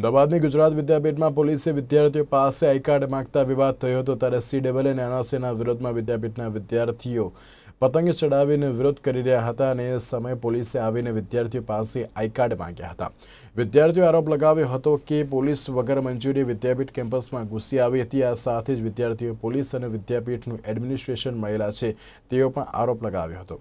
અમદાવાદની ગુજરાત વિદ્યાપીઠમાં પોલીસે વિદ્યાર્થીઓ પાસે આઈ કાર્ડ માંગતા વિવાદ થયો હતો ત્યારે સી ડબલ અને એનઆરસીના વિરોધમાં વિદ્યાપીઠના વિદ્યાર્થીઓ પતંગ ચડાવીને વિરોધ કરી રહ્યા હતા અને એ સમયે પોલીસે આવીને વિદ્યાર્થીઓ પાસે આઈ કાર્ડ માંગ્યા હતા વિદ્યાર્થીઓ આરોપ લગાવ્યો હતો કે પોલીસ વગર મંજૂરી વિદ્યાપીઠ કેમ્પસમાં ઘૂસી આવી હતી આ સાથે જ વિદ્યાર્થીઓ પોલીસ અને વિદ્યાપીઠનું એડમિનિસ્ટ્રેશન મળેલા છે તેઓ પણ આરોપ લગાવ્યો હતો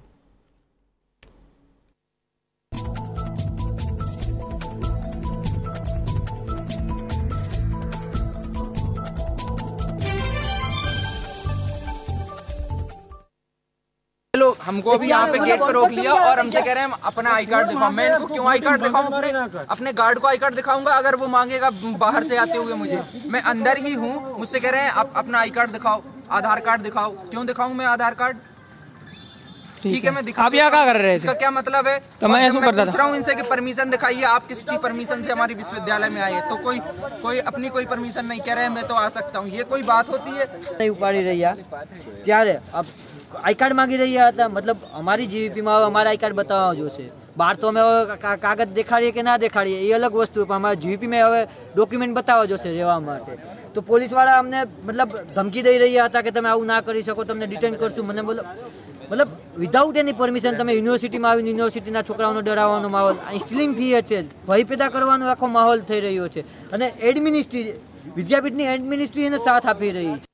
हमको भी यहाँ पे गेट पर रोक मतलब लिया और हमसे कह रहे हैं अपना आई कार्ड दिखाओ मैं इनको क्यों आई कार्ड दिखाऊँ अपने अपने गार्ड को आई कार्ड दिखाऊंगा अगर वो मांगेगा बाहर से आते हुए मुझे मैं अंदर ही हूँ मुझसे कह रहे हैं अपना आई कार्ड दिखाओ आधार कार्ड दिखाओ क्यों दिखाऊँ मैं आधार कार्ड ठीक है मैं दिखा भी क्या कर रहे हैं इसका क्या मतलब है तो मैं ऐसा करता पूछ रहा हूँ इनसे कि परमिशन दिखाइए आप किसकी परमिशन से हमारी विश्वविद्यालय में आए तो कोई कोई अपनी कोई परमिशन नहीं कह रहे हैं मैं तो आ सकता हूँ ये कोई बात होती है नहीं उपाड़ी रही है आई कार्ड मांगी रही है मतलब हमारी અમારી જીવીપીમાં हमारा आई कार्ड बताओ जो से બહાર તો અમે કાગળ દેખાડીએ કે ના દેખાડીએ એ અલગ વસ્તુ પણ અમારા જીપીમાં હવે ડોક્યુમેન્ટ બતાવવા જોશે રહેવા માટે તો પોલીસવાળા અમને મતલબ ધમકી દઈ રહ્યા હતા કે તમે આવું ના કરી શકો તમને ડિટેન કરશું મને બોલો મતલબ વિધાઉટ એની પરમિશન તમે યુનિવર્સિટીમાં આવીને યુનિવર્સિટીના છોકરાઓનો ડરાવવાનો માહોલ સ્ટીલિંગ ફી છે ભય પેદા કરવાનો આખો માહોલ થઈ રહ્યો છે અને એડમિનિસ્ટ્રી વિદ્યાપીઠની એડમિનિસ્ટ્રી એને સાથ આપી રહી છે